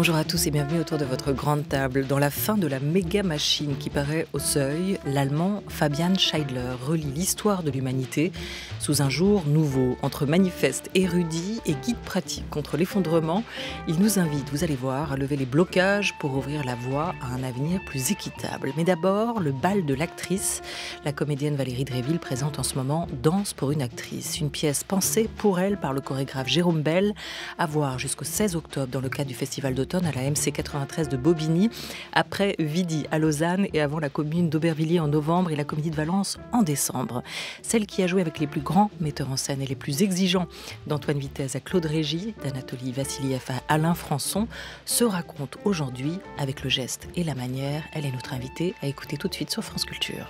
Bonjour à tous et bienvenue autour de votre grande table. Dans la fin de la méga machine qui paraît au seuil, l'allemand Fabian Scheidler relie l'histoire de l'humanité sous un jour nouveau, entre manifeste, érudit et guide pratique contre l'effondrement. Il nous invite, vous allez voir, à lever les blocages pour ouvrir la voie à un avenir plus équitable. Mais d'abord, le bal de l'actrice. La comédienne Valérie Dréville présente en ce moment Danse pour une actrice, une pièce pensée pour elle par le chorégraphe Jérôme Bell, à voir jusqu'au 16 octobre dans le cadre du Festival d'automne à la MC 93 de Bobigny, après Vidi à Lausanne et avant la commune d'Aubervilliers en novembre et la comédie de Valence en décembre. Celle qui a joué avec les plus grands metteurs en scène et les plus exigeants, d'Antoine Vitesse à Claude Régis, d'Anatolie Vassiliev à Alain Françon, se raconte aujourd'hui avec le geste et la manière. Elle est notre invitée à écouter tout de suite sur France Culture.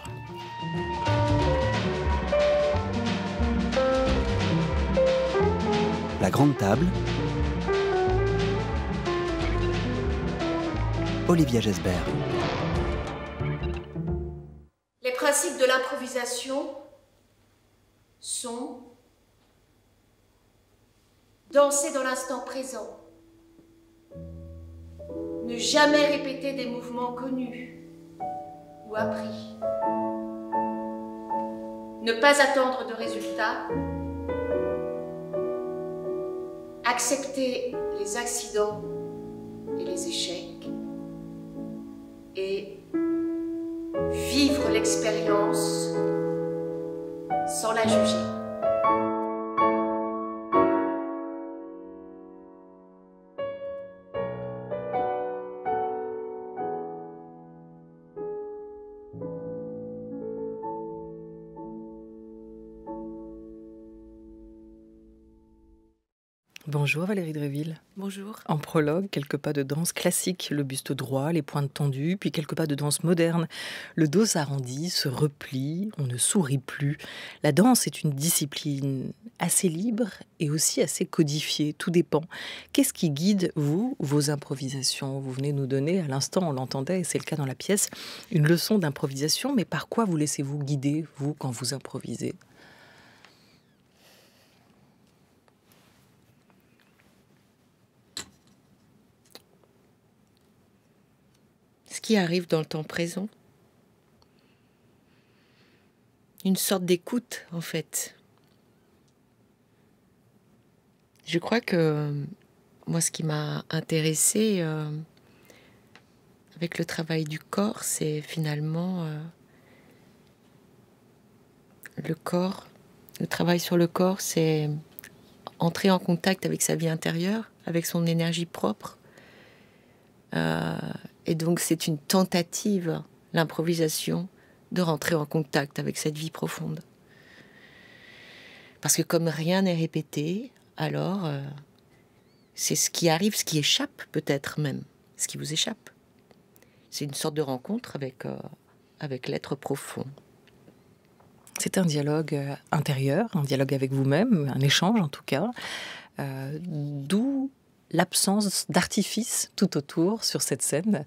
La grande table Olivia jesbert. Les principes de l'improvisation sont danser dans l'instant présent, ne jamais répéter des mouvements connus ou appris, ne pas attendre de résultats, accepter les accidents et les échecs. expérience sans la juger. Bonjour Valérie Dréville. Bonjour. En prologue, quelques pas de danse classique, le buste droit, les pointes tendues, puis quelques pas de danse moderne. Le dos s'arrondit, se replie, on ne sourit plus. La danse est une discipline assez libre et aussi assez codifiée, tout dépend. Qu'est-ce qui guide, vous, vos improvisations Vous venez nous donner, à l'instant, on l'entendait, et c'est le cas dans la pièce, une leçon d'improvisation, mais par quoi vous laissez-vous guider, vous, quand vous improvisez qui arrive dans le temps présent. Une sorte d'écoute, en fait. Je crois que moi, ce qui m'a intéressé euh, avec le travail du corps, c'est finalement euh, le corps. Le travail sur le corps, c'est entrer en contact avec sa vie intérieure, avec son énergie propre, euh, et donc c'est une tentative, l'improvisation, de rentrer en contact avec cette vie profonde. Parce que comme rien n'est répété, alors euh, c'est ce qui arrive, ce qui échappe peut-être même, ce qui vous échappe. C'est une sorte de rencontre avec, euh, avec l'être profond. C'est un dialogue euh, intérieur, un dialogue avec vous-même, un échange en tout cas. D'où l'absence d'artifice tout autour sur cette scène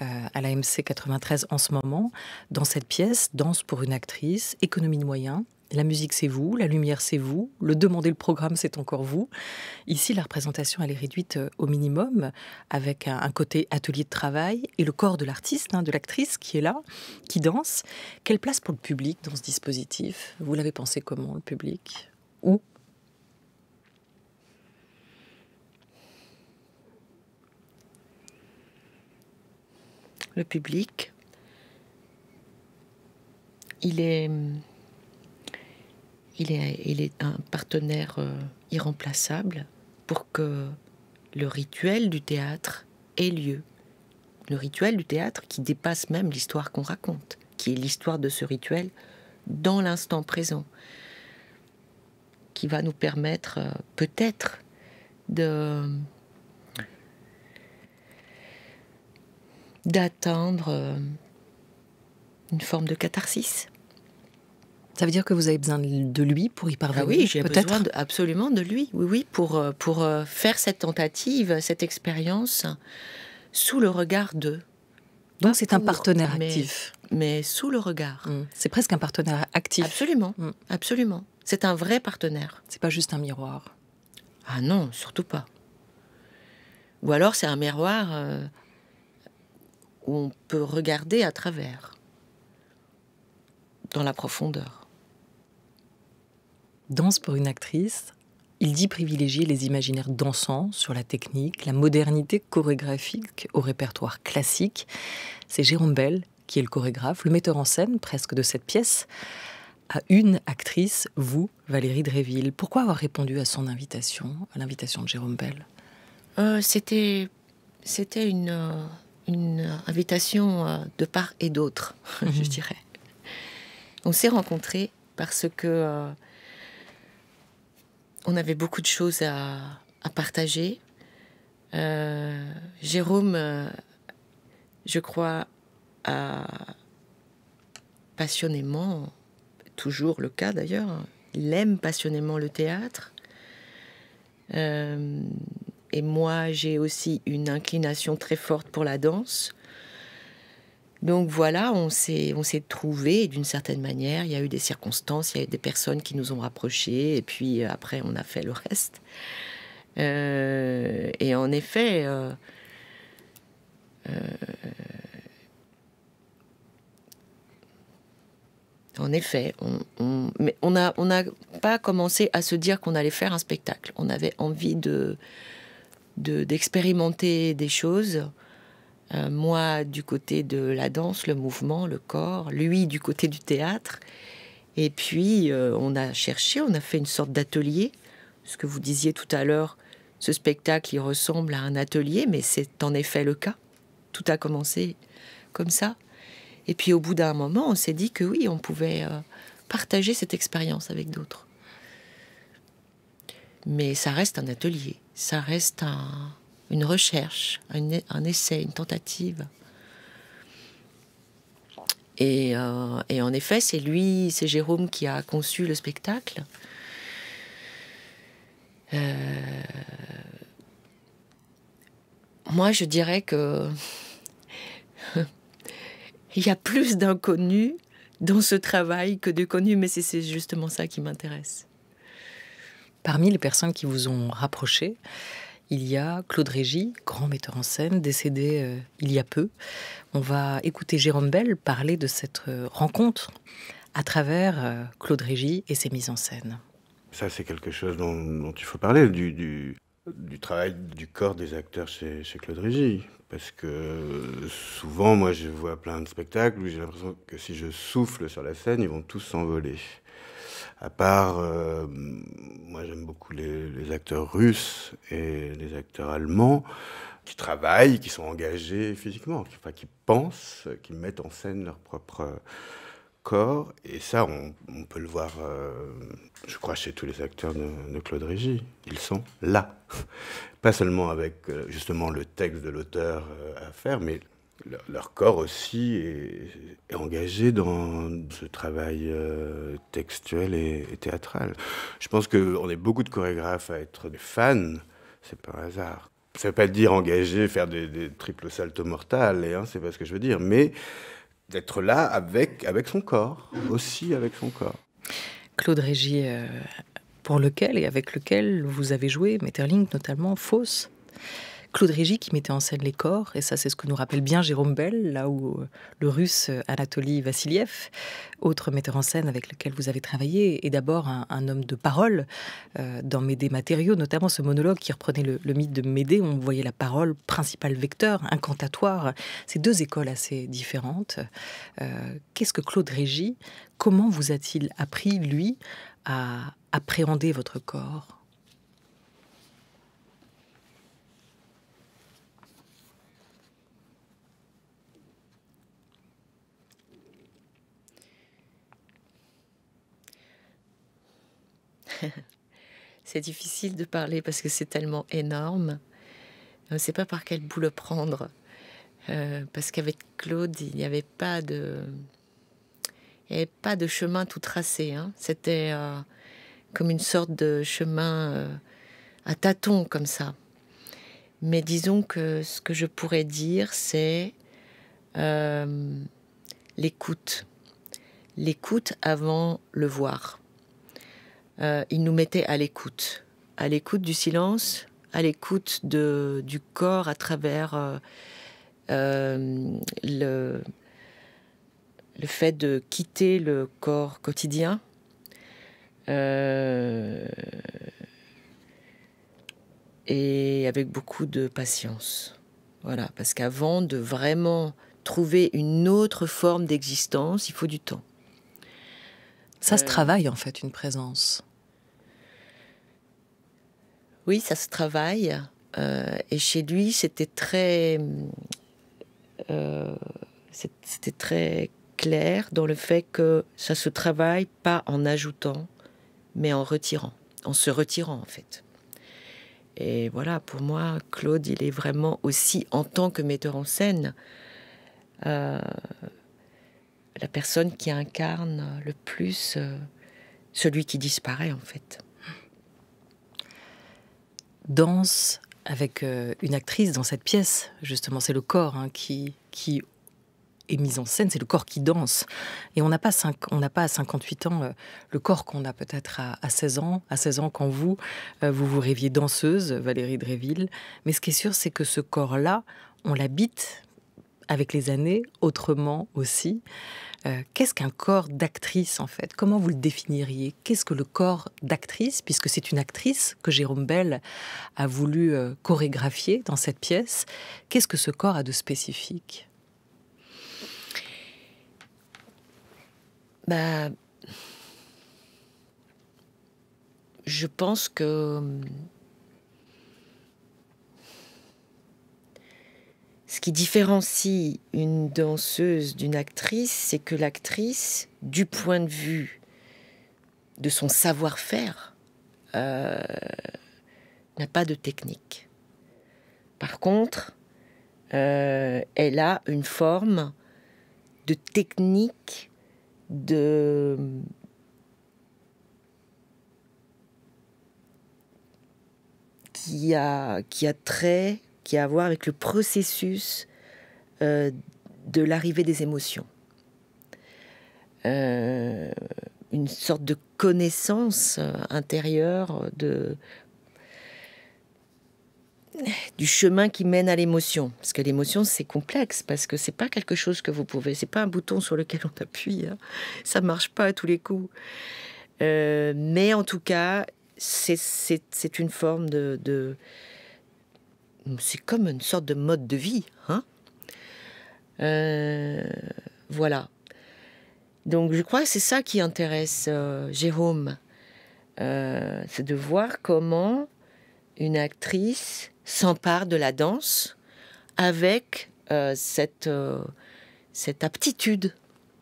euh, à la MC 93 en ce moment. Dans cette pièce, danse pour une actrice, économie de moyens. La musique, c'est vous, la lumière, c'est vous, le demander le programme, c'est encore vous. Ici, la représentation, elle est réduite euh, au minimum, avec un, côté atelier de travail et le corps de l'artiste, hein, de l'actrice qui est là, qui danse. Quelle place pour le public dans ce dispositif Vous l'avez pensé comment, le public le public. Il est, il est, il est un partenaire euh, irremplaçable pour que le rituel du théâtre ait lieu. Le rituel du théâtre qui dépasse même l'histoire qu'on raconte, qui est l'histoire de ce rituel dans l'instant présent, qui va nous permettre euh, peut-être de d'atteindre euh, une forme de catharsis. Ça veut dire que vous avez besoin de lui pour y parvenir. Ah oui, j'ai besoin absolument de lui. Oui, oui, pour euh, pour euh, faire cette tentative, cette expérience sous le regard de Donc c'est un partenaire actif. Mais sous le regard. Hum, c'est presque un partenaire actif. Absolument, hum. absolument. C'est un vrai partenaire. C'est pas juste un miroir. Ah non, surtout pas. Ou alors c'est un miroir on peut regarder à travers, dans la profondeur. Danse pour une actrice, il dit privilégier les imaginaires dansants sur la technique, la modernité chorégraphique au répertoire classique. C'est Jérôme Bell qui est le chorégraphe, le metteur en scène presque de cette pièce, à une actrice, vous, Valérie Dréville. Pourquoi avoir répondu à son invitation, à l'invitation de Jérôme Bell euh, C'était, c'était une, euh, une euh, invitation euh, de part et d'autre, je mhm. dirais. On s'est rencontrés parce que euh, on avait beaucoup de choses à, partager. Jérôme, je crois, a passionnément, toujours le cas d'ailleurs, hein, il aime passionnément le théâtre. Et moi, j'ai aussi une inclination très forte pour la danse. Donc voilà, on s'est trouvé. d'une certaine manière. Il y a eu des circonstances, il y a eu des personnes qui nous ont rapprochés, et puis euh, après, on a fait le reste. Euh, et en effet, euh, en effet, on, mais on n'a on a pas commencé à se dire qu'on allait faire un spectacle. On avait envie de, d'expérimenter des choses. Euh, moi, du côté de la danse, le mouvement, le corps, lui, du côté du théâtre. Et puis, euh, on a cherché, on a fait une sorte d'atelier. Ce que vous disiez tout à l'heure, ce spectacle, il ressemble à un atelier, mais c'est en effet le cas. Tout a commencé comme ça. Et puis, au bout d'un moment, on s'est dit que oui, on pouvait euh, partager cette expérience avec d'autres. Mais ça reste un atelier ça reste une recherche, un, essai, une tentative. Euh, et, en effet, c'est lui, c'est Jérôme qui a conçu le spectacle. Euh, moi, je dirais que il y a plus d'inconnus dans ce travail que de connus, mais c'est justement ça qui m'intéresse. Parmi les personnes qui vous ont rapproché, il y a Claude Régis, grand metteur en scène, décédé euh, il y a peu. On va écouter Jérôme Bell parler de cette euh, rencontre à travers euh, Claude Régis et ses mises en scène. Ça, c'est quelque chose dont, il faut parler, du, travail du corps des acteurs chez, chez Claude Régis. Parce que souvent, moi, je vois plein de spectacles où j'ai l'impression que si je souffle sur la scène, ils vont tous s'envoler à part, euh, moi j'aime beaucoup les, acteurs russes et les acteurs allemands qui travaillent, qui sont engagés physiquement, qui, enfin, qui pensent, qui mettent en scène leur propre euh, corps. Et ça, on, peut le voir, euh, je crois, chez tous les acteurs de, de, Claude Régis. Ils sont là. Pas seulement avec justement le texte de l'auteur à faire, mais leur, corps aussi est, engagé dans ce travail euh, textuel et, théâtral. Je pense qu'on est beaucoup de chorégraphes à être des fans, c'est pas un hasard. Ça veut pas dire engager, faire des, triples saltos mortales, hein, c'est pas ce que je veux dire, mais d'être là avec, avec son corps, aussi avec son corps. Claude Régis, euh, pour lequel et avec lequel vous avez joué, Metterling notamment, Fausse. Claude Régis qui mettait en scène les corps, et ça c'est ce que nous rappelle bien Jérôme Bell, là où euh, le russe euh, Anatoly Vassiliev, autre metteur en scène avec lequel vous avez travaillé, est d'abord un, homme de parole euh, dans Médée Matériaux, notamment ce monologue qui reprenait le, mythe de Médée, où on voyait la parole principal vecteur, incantatoire. Ces deux écoles assez différentes. Qu'est-ce que Claude Régis, comment vous a-t-il appris, lui, à appréhender votre corps c'est difficile de parler parce que c'est tellement énorme. On ne sait pas par quel bout le prendre. Euh, parce qu'avec Claude, il n'y avait pas de, pas de chemin tout tracé. Hein. C'était euh, comme une sorte de chemin euh, à tâtons comme ça. Mais disons que ce que je pourrais dire, c'est l'écoute, l'écoute avant le voir. Euh, il nous mettait à l'écoute, à l'écoute du silence, à l'écoute du corps à travers euh, euh, le, le, fait de quitter le corps quotidien. et avec beaucoup de patience. Voilà, parce qu'avant de vraiment trouver une autre forme d'existence, il faut du temps. Ça se travaille en fait, une présence. Oui, ça se travaille. Euh, et chez lui, c'était très, euh, c'était très clair dans le fait que ça se travaille pas en ajoutant, mais en retirant, en se retirant en fait. Et voilà, pour moi, Claude, il est vraiment aussi en tant que metteur en scène. Euh, la personne qui incarne le plus celui qui disparaît en fait danse avec euh, une actrice dans cette pièce. Justement, c'est le corps hein, qui, qui est mis en scène, c'est le corps qui danse. Et on n'a pas, pas à 58 ans euh, le corps qu'on a peut-être à, 16 ans, à 16 ans quand vous, euh, vous vous rêviez danseuse, Valérie Dréville. Mais ce qui est sûr, c'est que ce corps-là, on l'habite avec les années, autrement aussi. Euh, qu'est-ce qu'un corps d'actrice en fait Comment vous le définiriez Qu'est-ce que le corps d'actrice Puisque c'est une actrice que Jérôme Bell a voulu euh, chorégraphier dans cette pièce. Qu'est-ce que ce corps a de spécifique bah, Je pense que hum, Ce qui différencie une danseuse d'une actrice, c'est que l'actrice, du point de vue de son savoir-faire, euh, n'a pas de technique. Par contre, euh, elle a une forme de technique, de... qui a, qui a trait qui a à voir avec le processus euh, de l'arrivée des émotions. Euh, une sorte de connaissance euh, intérieure de, du chemin qui mène à l'émotion. Parce que l'émotion, c'est complexe, parce que c'est pas quelque chose que vous pouvez, c'est pas un bouton sur lequel on appuie, Ça hein. ça marche pas à tous les coups. mais en tout cas, c'est une forme de c'est comme une sorte de mode de vie. Hein euh, voilà. Donc je crois que c'est ça qui intéresse euh, Jérôme, euh, c'est de voir comment une actrice s'empare de la danse avec cette, cette aptitude,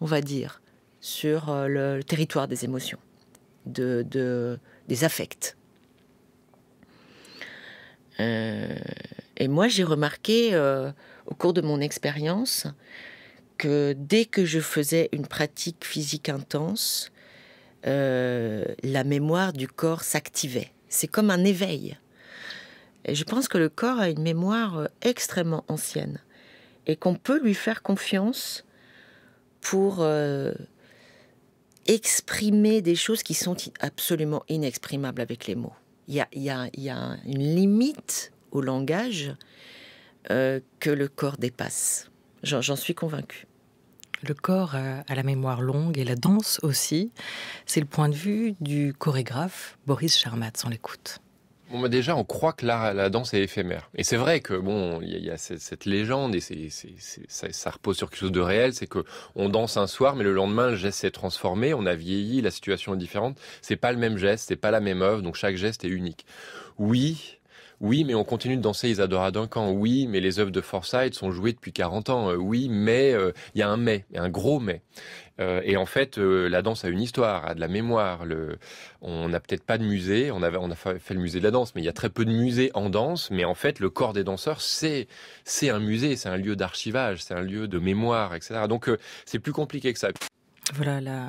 on va dire, sur le, territoire des émotions, de des affects. Euh, et moi, j'ai remarqué euh, au cours de mon expérience que dès que je faisais une pratique physique intense, euh, la mémoire du corps s'activait. C'est comme un éveil. Et je pense que le corps a une mémoire extrêmement ancienne et qu'on peut lui faire confiance pour exprimer des choses qui sont absolument inexprimables avec les mots il y a, une limite au langage euh, que le corps dépasse. J'en suis convaincue. Le corps a la mémoire longue et la danse aussi. C'est le point de vue du chorégraphe Boris Charmatz. On l'écoute. Bon, bah déjà, on croit que la, la danse est éphémère. Et c'est vrai que bon, il y, a cette, légende et c'est, ça, repose sur quelque chose de réel, c'est que on danse un soir, mais le lendemain, le geste s'est transformé, on a vieilli, la situation est différente. C'est pas le même geste, c'est pas la même œuvre, donc chaque geste est unique. Oui, oui, mais on continue de danser Isadora Duncan. Oui, mais les œuvres de Forsyth sont jouées depuis 40 ans. Euh, oui, mais il euh, y a un mais, un gros mais. Euh, et en fait, la danse a une histoire, a de la mémoire. On n'a peut-être pas de musée, on, avait, on a fait le musée de la danse, mais il y a très peu de musées en danse. Mais en fait, le corps des danseurs, c'est c'est un musée, c'est un lieu d'archivage, c'est un lieu de mémoire, etc. Donc, c'est plus compliqué que ça. Voilà la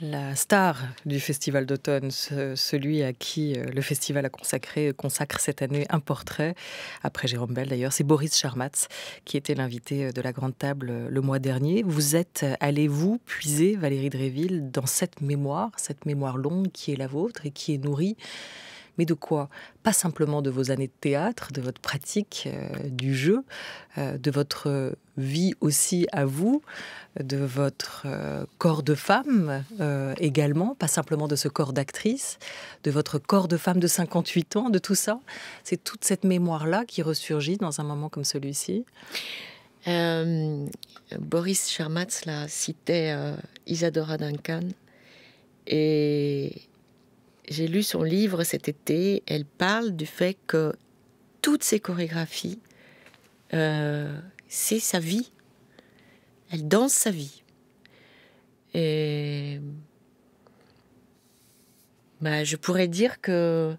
la star du Festival d'automne, celui à qui euh, le festival a consacré, consacre cette année un portrait, après Jérôme Bell d'ailleurs, c'est Boris Charmatz qui était l'invité euh, de la Grande Table euh, le mois dernier. Vous êtes allez vous, puiser, Valérie Dréville, dans cette mémoire, cette mémoire longue qui est la vôtre et qui est nourrie mais de quoi Pas simplement de vos années de théâtre, de votre pratique euh, du jeu, euh, de votre vie aussi à vous, de votre euh, corps de femme également, pas simplement de ce corps d'actrice, de votre corps de femme de 58 ans, de tout ça. C'est toute cette mémoire-là qui ressurgit dans un moment comme celui-ci. Boris Charmatz la citait Isadora Duncan et j'ai lu son livre cet été. Elle parle du fait que toutes ses chorégraphies, euh, c'est sa vie. Elle danse sa vie. Et bah, je pourrais dire que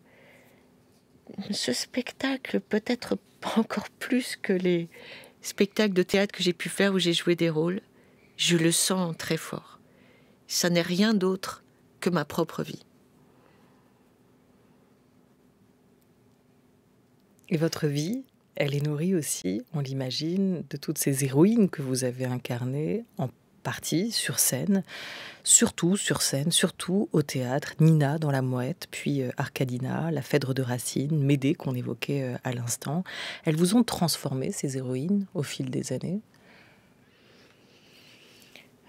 ce spectacle, peut-être encore plus que les spectacles de théâtre que j'ai pu faire où j'ai joué des rôles, je le sens très fort. Ça n'est rien d'autre que ma propre vie. Et votre vie, elle est nourrie aussi, on l'imagine, de toutes ces héroïnes que vous avez incarnées en partie sur scène, surtout sur scène, surtout au théâtre, Nina dans La Mouette, puis euh, Arcadina, La Phèdre de Racine, Médée qu'on évoquait euh, à l'instant. Elles vous ont transformé, ces héroïnes, au fil des années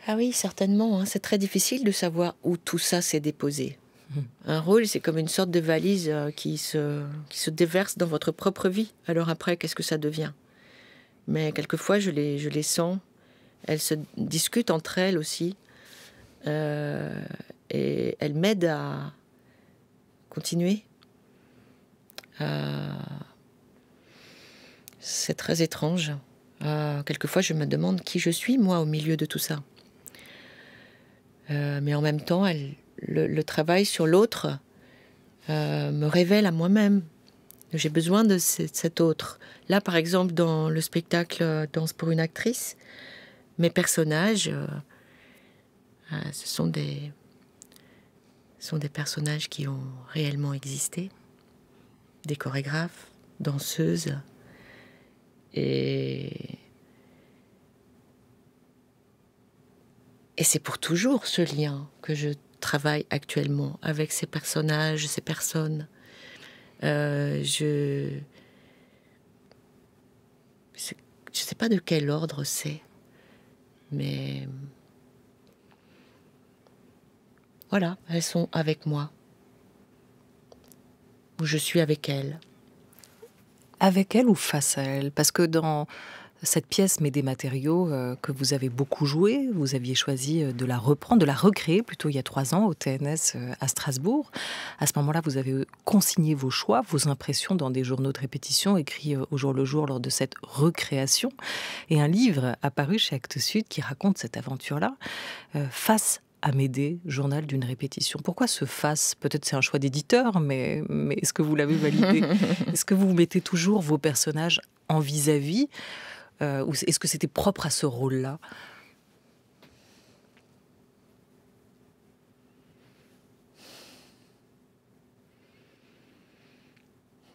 Ah oui, certainement. Hein. C'est très difficile de savoir où tout ça s'est déposé. Un rôle, c'est comme une sorte de valise euh, qui se, qui se déverse dans votre propre vie. Alors après, qu'est-ce que ça devient Mais quelquefois, je les, je les sens. Elles se discutent entre elles aussi. Euh, et elles m'aident à continuer. Euh, c'est très étrange. quelquefois, je me demande qui je suis, moi, au milieu de tout ça. mais en même temps, elles le, travail sur l'autre euh, me révèle à moi-même. J'ai besoin de cet autre. Là, par exemple, dans le spectacle euh, Danse pour une actrice, mes personnages, euh, ce sont des, sont des personnages qui ont réellement existé, des chorégraphes, danseuses, et, et c'est pour toujours ce lien que je travaille actuellement avec ces personnages, ces personnes. Euh, je ne sais pas de quel ordre c'est, mais voilà, elles sont avec moi. Ou je suis avec elles. Avec elles ou face à elles Parce que dans cette pièce met des matériaux euh, que vous avez beaucoup joué. Vous aviez choisi euh, de la reprendre, de la recréer plutôt il y a trois ans au TNS euh, à Strasbourg. À ce moment-là, vous avez consigné vos choix, vos impressions dans des journaux de répétition écrits au jour le jour lors de cette recréation. Et un livre apparu chez Actes Sud qui raconte cette aventure-là. face à Médée, journal d'une répétition. Pourquoi ce face Peut-être c'est un choix d'éditeur, mais, est-ce que vous l'avez validé Est-ce que vous mettez toujours vos personnages en vis-à-vis vis à vis euh, est-ce que c'était propre à ce rôle-là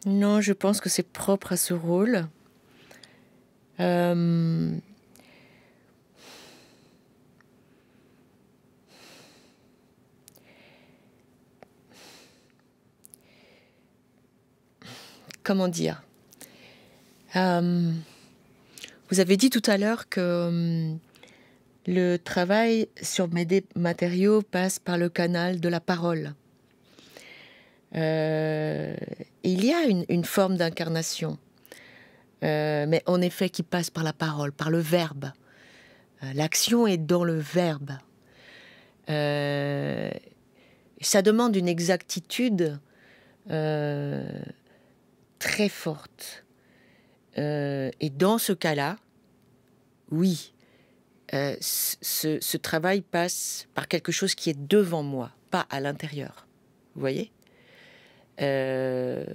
Non, je pense que c'est propre à ce rôle. Euh, comment dire euh... Vous avez dit tout à l'heure que hum, le travail sur mes matériaux passe par le canal de la parole. Euh, il y a une, forme d'incarnation, euh, mais en effet qui passe par la parole, par le verbe. Euh, l'action est dans le verbe. ça demande une exactitude très forte. et dans ce cas-là, oui, euh, ce, travail passe par quelque chose qui est devant moi, pas à l'intérieur. Vous voyez euh,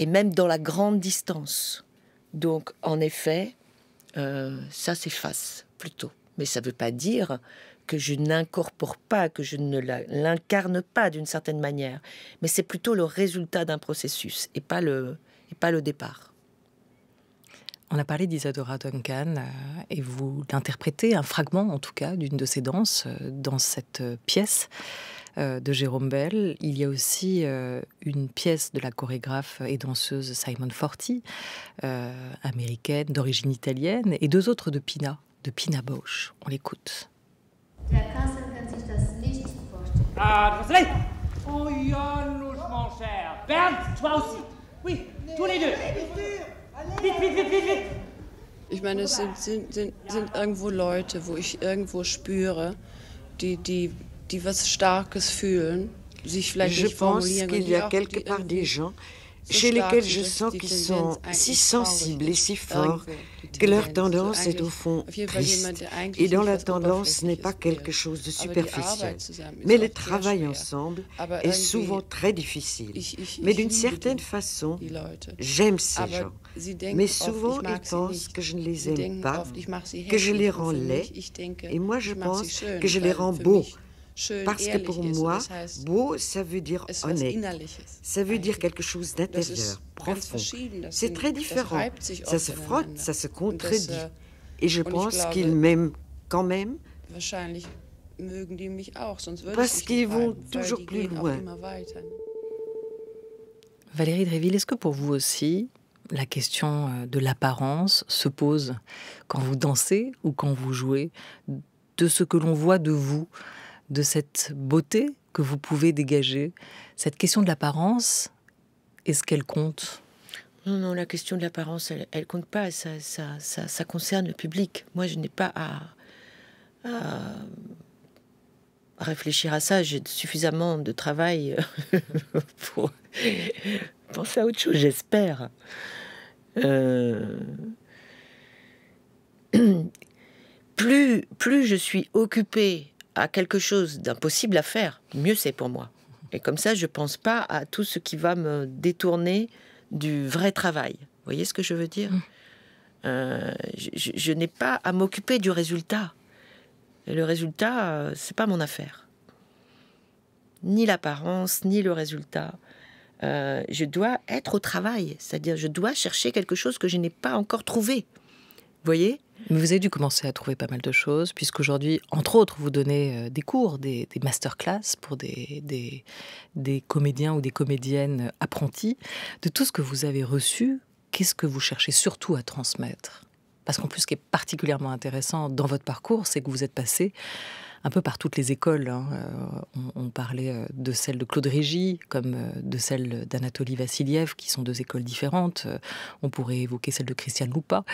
Et même dans la grande distance. Donc, en effet, euh, ça s'efface plutôt. Mais ça ne veut pas dire que je n'incorpore pas, que je ne l'incarne pas d'une certaine manière. Mais c'est plutôt le résultat d'un processus et pas le, et pas le départ. On a parlé d'Isadora Duncan euh, et vous l'interprétez, un fragment en tout cas, d'une de ses danses euh, dans cette euh, pièce de Jérôme Bell. Il y a aussi une pièce de la chorégraphe et danseuse Simon Forti, américaine, d'origine italienne, et deux autres de Pina, de Pina Bausch. On l'écoute. Ah, oh, cher toi aussi Oui, tous les deux je pense qu'il y a quelque part des gens chez lesquels je sens qu'ils sont si sensibles et si forts que leur tendance est au fond triste et dans la tendance n'est pas quelque chose de superficiel. Mais le travail ensemble est souvent très difficile. Mais d'une certaine façon, j'aime ces gens. Mais souvent, ils pensent que je ne les aime pas, que je les rends laids, et moi, je pense que je les rends beaux. Parce que pour moi, beau, ça veut dire honnête, ça veut dire quelque chose d'intérieur, profond. C'est très différent. Ça se frotte, ça se contredit. Äh, et je pense qu'ils m'aiment quand même parce qu'ils vont toujours plus loin. Valérie Dréville, est-ce que pour vous aussi, la question euh, de l'apparence se pose quand vous dansez ou quand vous jouez, de ce que l'on voit de vous, de cette beauté que vous pouvez dégager. Cette question de l'apparence, est-ce qu'elle compte non, non, la question de l'apparence, elle, compte pas. Ça, ça, ça, concerne le public. Moi, je n'ai pas à, réfléchir à ça. J'ai suffisamment de travail euh, pour, penser à autre chose, j'espère. Euh, plus, je suis occupé à quelque chose d'impossible à faire, mieux c'est pour moi. Et comme ça, je ne pense pas à tout ce qui va me détourner du vrai travail. Vous voyez ce que je veux dire mm. euh, Je, n'ai pas à m'occuper du résultat. Et le résultat, n'est euh, pas mon affaire. Ni l'apparence, ni le résultat. Euh, je dois être au travail, c'est-à-dire je dois chercher quelque chose que je n'ai pas encore trouvé. Vous voyez vous avez dû commencer à trouver pas mal de choses, puisqu'aujourd'hui, entre autres, vous donnez euh, des cours, des, des masterclass pour des, des, comédiens ou des comédiennes apprentis. De tout ce que vous avez reçu, qu'est-ce que vous cherchez surtout à transmettre Parce qu'en plus, ce qui est particulièrement intéressant dans votre parcours, c'est que vous êtes passé un peu par toutes les écoles. Hein, euh, on, parlait euh, de celle de Claude Régis, comme euh, de celle d'Anatoly Vassiliev, qui sont deux écoles différentes. On pourrait évoquer celle de Christian Loupa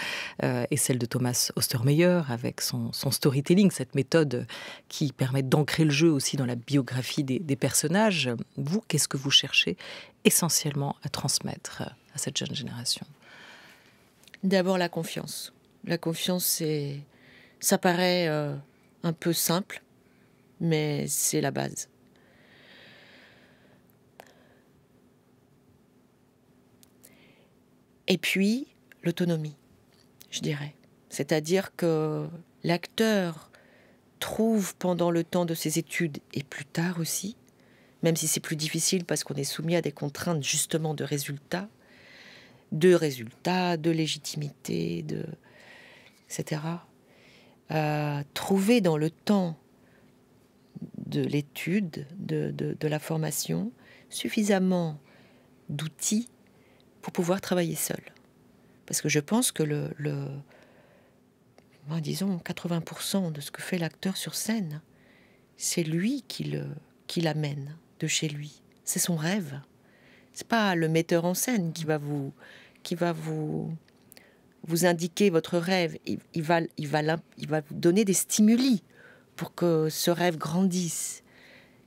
et celle de Thomas Ostermeyer, avec son, storytelling, cette méthode qui permet d'ancrer le jeu aussi dans la biographie des, personnages. Vous, qu'est-ce que vous cherchez essentiellement à transmettre à cette jeune génération D'abord la confiance. La confiance, ça paraît un peu simple, mais c'est la base. Et puis, l'autonomie, je dirais. C'est-à-dire que l'acteur trouve pendant le temps de ses études et plus tard aussi, même si c'est plus difficile parce qu'on est soumis à des contraintes justement de résultats, de résultats, de légitimité, de etc trouver dans le temps de l'étude, de, de, la formation, suffisamment d'outils pour pouvoir travailler seul. Parce que je pense que le, le ben, disons 80% de ce que fait l'acteur sur scène, c'est lui qui l'amène qui de chez lui. C'est son rêve. C'est pas le metteur en scène qui va vous qui va vous vous indiquez votre rêve, il, va, il, va, vous donner des stimuli pour que ce rêve grandisse.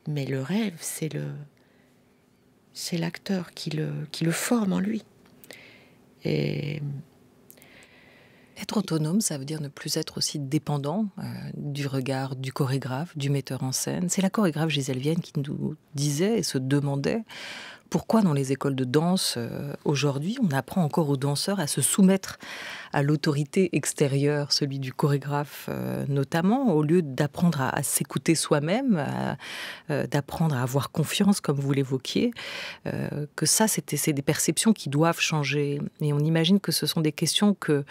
Mais le rêve, c'est le c'est l'acteur qui le, forme en lui. Et être autonome, ça veut dire ne plus être aussi dépendant euh, du regard du chorégraphe, du metteur en scène. C'est la chorégraphe Gisèle Vienne qui nous disait et se demandait pourquoi dans les écoles de danse, euh, aujourd'hui, on apprend encore aux danseurs à se soumettre à l'autorité extérieure, celui du chorégraphe euh, notamment, au lieu d'apprendre à, s'écouter soi-même, euh, d'apprendre à avoir confiance, comme vous l'évoquiez, euh, que ça, c'est des perceptions qui doivent changer. Et on imagine que ce sont des questions que,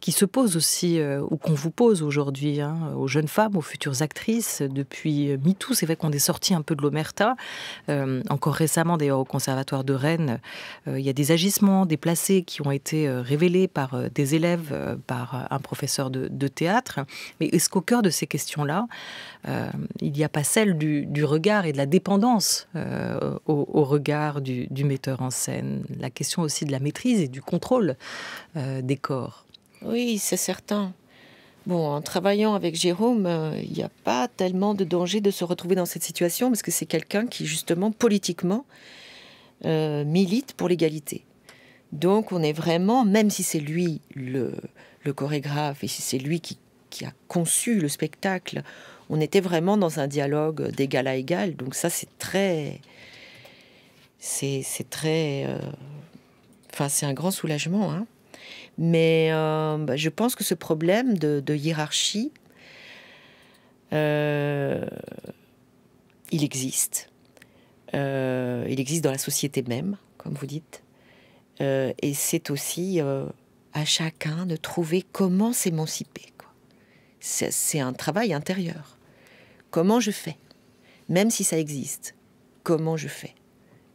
qui se posent aussi, ou qu'on vous pose aujourd'hui, hein, aux jeunes femmes, aux futures actrices, depuis MeToo. C'est vrai qu'on est sorti un peu de l'omerta. encore récemment, d'ailleurs, au Conservatoire de Rennes, il y a des agissements déplacés qui ont été révélés par des élèves euh, par euh, un professeur de, théâtre. Mais est-ce qu'au cœur de ces questions-là, euh, il n'y a pas celle du, regard et de la dépendance au, regard du, metteur en scène La question aussi de la maîtrise et du contrôle des corps. Oui, c'est certain. Bon, en travaillant avec Jérôme, il n'y a pas tellement de danger de se retrouver dans cette situation parce que c'est quelqu'un qui, justement, politiquement, milite pour l'égalité. Donc on est vraiment, même si c'est lui le, chorégraphe et si c'est lui qui, a conçu le spectacle, on était vraiment dans un dialogue d'égal à égal. Donc ça c'est très... C'est très... Euh, enfin c'est un grand soulagement. Hein. Mais euh, bah, je pense que ce problème de, hiérarchie, euh, il existe. il existe dans la société même, comme vous dites. Euh, et c'est aussi euh, à chacun de trouver comment s'émanciper. C'est un travail intérieur. Comment je fais Même si ça existe, comment je fais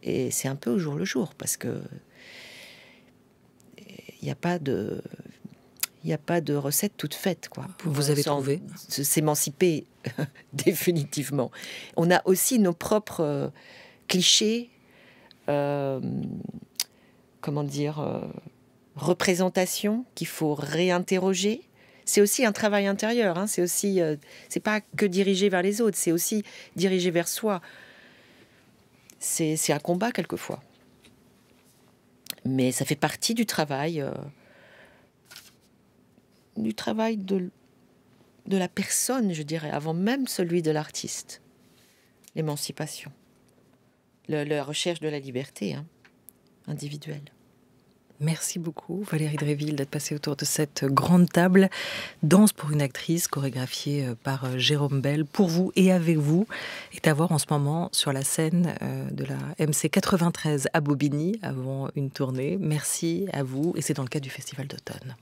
Et c'est un peu au jour le jour, parce que il n'y a pas de il n'y a pas de recette toute faite. Quoi, Vous avez euh, trouvé S'émanciper définitivement. On a aussi nos propres clichés, euh, comment dire, euh, représentation qu'il faut réinterroger. C'est aussi un travail intérieur. Hein. c'est aussi, euh, c'est pas que diriger vers les autres, c'est aussi diriger vers soi. C'est un combat quelquefois. Mais ça fait partie du travail, euh, du travail de, de la personne, je dirais, avant même celui de l'artiste. L'émancipation, la recherche de la liberté. Hein individuel. Merci beaucoup Valérie Dréville d'être passée autour de cette grande table Danse pour une actrice chorégraphiée euh, par euh, Jérôme Bell pour vous et avec vous Et à en ce moment sur la scène euh, de la MC 93 à Bobigny avant une tournée. Merci à vous et c'est dans le cadre du festival d'automne.